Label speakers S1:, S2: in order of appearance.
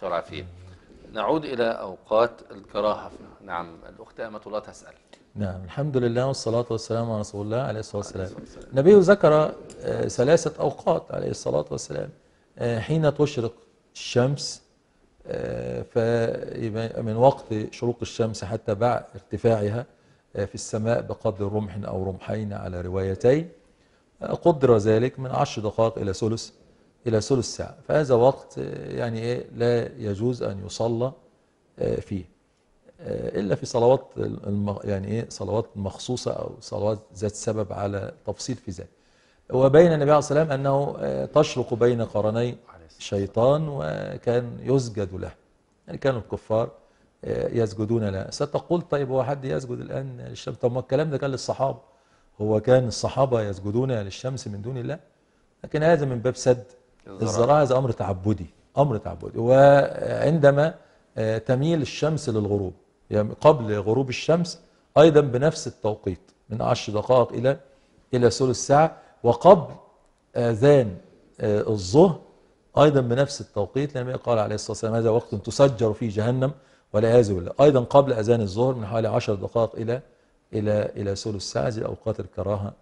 S1: الصحة والعافية نعود إلى أوقات الكراهة نعم الأخت أمة الله تسأل نعم الحمد لله والصلاة والسلام على رسول الله عليه الصلاة والسلام النبي ذكر آه، ثلاثة أوقات عليه الصلاة والسلام آه، حين تشرق الشمس آه، من وقت شروق الشمس حتى بعد ارتفاعها في السماء بقدر رمح أو رمحين على روايتين قدر ذلك من عشر دقائق إلى ثلث إلى ثلث ساعة فهذا وقت آه، يعني إيه لا يجوز أن يصلى آه، فيه آه، إلا في صلوات يعني إيه صلوات مخصوصة أو صلوات ذات سبب على تفصيل في ذلك وبين النبي عليه الصلاة والسلام أنه تشرق بين قرني شيطان وكان يسجد له يعني كانوا الكفار يسجدون له ستقول طيب هو حد يسجد الآن للشمس طب ما الكلام ده كان للصحابة هو كان الصحابة يسجدون للشمس من دون الله لكن هذا من باب سد الزراعة هذا أمر تعبدي أمر تعبدي وعندما آه، تميل الشمس للغروب يعني قبل غروب الشمس أيضا بنفس التوقيت من عشر دقائق إلى إلى ثلث ساعة وقبل آذان آه، الظهر أيضا بنفس التوقيت لما قال عليه الصلاة والسلام هذا وقت تسجر فيه جهنم والعياذ بالله أيضا قبل أذان الظهر من حوالي عشر دقائق إلى إلى إلى ثلث ساعة زي أوقات الكراهة